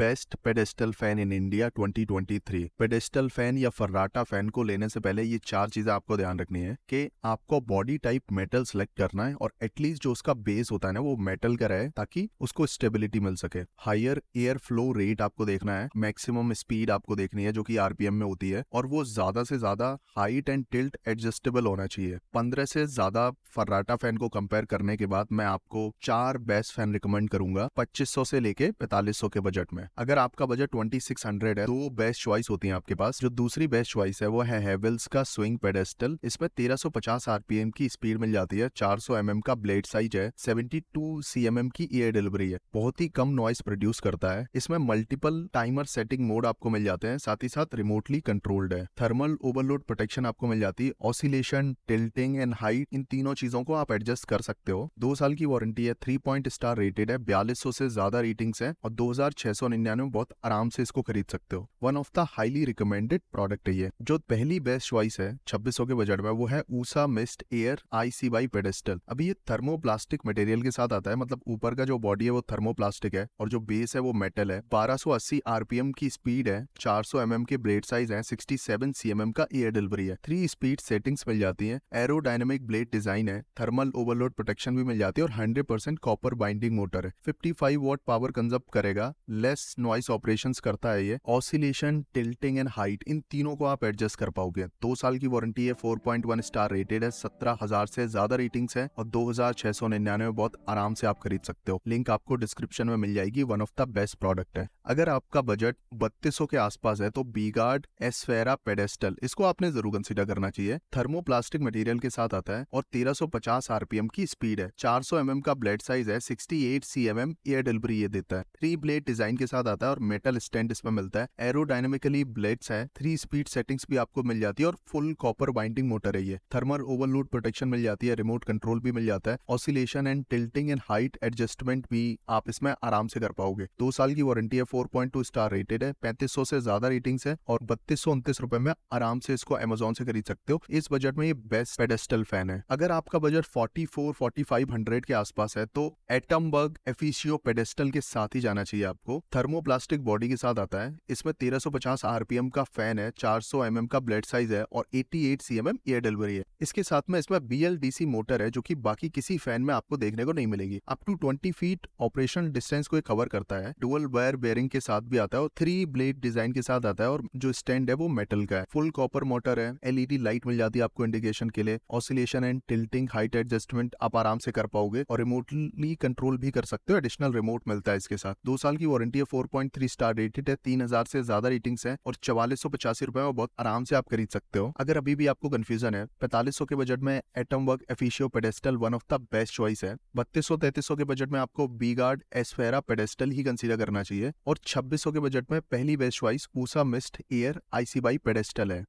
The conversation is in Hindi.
बेस्ट पेडेस्टल फैन इन इंडिया 2023 पेडेस्टल फैन या फर्राटा फैन को लेने से पहले ये चार चीजें आपको ध्यान रखनी है कि आपको बॉडी टाइप मेटल सेलेक्ट करना है और एटलीस्ट जो उसका बेस होता है ना वो मेटल का रहे ताकि उसको स्टेबिलिटी मिल सके हायर एयर फ्लो रेट आपको देखना है मैक्सिमम स्पीड आपको देखनी है जो की आरपीएम में होती है और वो ज्यादा से ज्यादा हाइट एंड टिल्ट एडजस्टेबल होना चाहिए पंद्रह से ज्यादा फर्राटा फैन को कंपेयर करने के बाद मैं आपको चार बेस्ट फैन रिकमेंड करूंगा पच्चीस से लेके पैतालीस के बजट में अगर आपका बजट 2600 है दो बेस्ट चॉइस होती है आपके पास जो दूसरी बेस्ट चॉइस है वो है हेवेल्स का स्विंग पेडेस्टल इसमें 1350 आरपीएम की स्पीड मिल जाती है 400 एम का ब्लेड साइज है 72 सीएमएम की एयर डिलीवरी है बहुत ही कम नॉइस प्रोड्यूस करता है इसमें मल्टीपल टाइमर सेटिंग मोड आपको मिल जाते हैं साथ ही साथ रिमोटली कंट्रोल्ड है थर्मल ओवरलोड प्रोटेक्शन आपको मिल जाती है ऑसिलेशन टिल्टिंग एंड हाइट इन तीनों चीजों को आप एडजस्ट कर सकते हो दो साल की वारंटी है थ्री पॉइंट स्टार रेटेड है बयालीस से ज्यादा रेटिंग्स है और दो हजार छह सौ में बहुत आराम से इसको खरीद सकते हो one of the highly recommended product है ये जो पहली बेस्ट चॉइस है छब्बीस के बजट में वो है Usha mist air I C by pedestal अभी ये थर्मोप्लास्टिक मटेरियल के साथ आता है मतलब ऊपर का जो बॉडी है वो थर्मोप्लास्टिक है और जो बेस है वो मेटल है 1280 आरपीएम की स्पीड है चार सौ mm के ब्लेड साइज है 67 cm का एयर डिलीवरी है थ्री स्पीड सेटिंग्स मिल जाती है एरोडाइनमिक ब्लेड डिजाइन है थर्मल ओवरलोड प्रोटेक्शन भी मिल जाती है और 100% कॉपर बाइंडिंग मोटर है fifty five watt power conserve करेगा लेस बेस नॉइस ऑपरेशन करता है ये ऑसिलेशन टिल्टिंग एंड हाइट इन तीनों को आप एडजस्ट कर पाओगे दो साल की वारंटी है four point one star rated है सत्रह हजार से ज्यादा रेटिंग है और दो हजार छह सौ निन्यानवे बहुत आराम से आप खरीद सकते हो लिंक आपको डिस्क्रिप्शन में मिल जाएगी one of the best product है अगर आपका बजट बत्तीस के आसपास है तो बीगार्ड एसफेरा पेडेस्टल इसको आपने जरूर कंसिडर करना चाहिए थर्मोप्लास्टिक मटेरियल के साथ आता है और तेरह सौ 1350 आरपीएम की स्पीड है चार सौ mm का ब्लेड साइज है sixty eight C M M air delivery ये देता है थ्री ब्लेड डिजाइन के साथ आता है और मेटल स्टैंड इसमें मिलता है एरोडाइनमिकली ब्लेड्स है थ्री स्पीड सेटिंग्स भी आपको मिल जाती है और फुल कॉपर बाइंडिंग मोटर है ये थर्मल ओवरलोड प्रोटेक्शन मिल जाती है रिमोट कंट्रोल भी मिल जाता है oscillation and tilting and height adjustment भी आप इसमें आराम से कर पाओगे दो साल की वारंटी है फोर स्टार रेटेड है पैंतीस से ज्यादा रेटिंग्स है और बत्तीस रुपए में आराम से इसको अमेजोन से खरीद सकते हो इस बजट में ये बेस्ट पेडेस्टल फैन है अगर आपका budget forty four forty five hundred के आसपास है तो एटम बर्ग एफिशियो पेडेस्टल के साथ ही जाना चाहिए आपको थर्मोप्लास्टिक बॉडी के साथ आता है इसमें 1350 आरपीएम का फैन है 400 एम mm का ब्लेड साइज है और 88 एम एयर डिलीवरी है इसके साथ में इसमें बीएलडीसी मोटर है जो कि बाकी किसी फैन में आपको देखने को नहीं मिलेगी up to 20 feet operation distance को कवर करता है डुअल वायर बेयरिंग के साथ भी आता है और थ्री ब्लेड डिजाइन के साथ आता है और जो स्टैंड है वो मेटल का है फुल कॉपर मोटर है एलईडी लाइट e मिल जाती है आपको इंडिकेशन के लिए oscillation and tilting height adjustment आप आराम से कर पाओगे और रिमोटली कंट्रोल भी कर सकते हो एडिशनल रिमोट मिलता है इसके साथ दो साल की वारंटी 4.3 स्टार रेटेड है तीन हजार से ज्यादा रेटिंग्स हैं और चवालीस सौ पचासी रुपए में बहुत आराम से आप खरीद सकते हो अगर अभी भी आपको कंफ्यूजन है पैंतालीस सौ के बजट में Atomberg Efficio pedestal one of the best choice है बत्तीस सौ तैतीस सौ के बजट में आपको बी गार्ड एसफेरा पेडेस्टल ही कंसिडर करना चाहिए और छब्बीस सौ के बजट में पहली best choice Usha mist air I C by pedestal है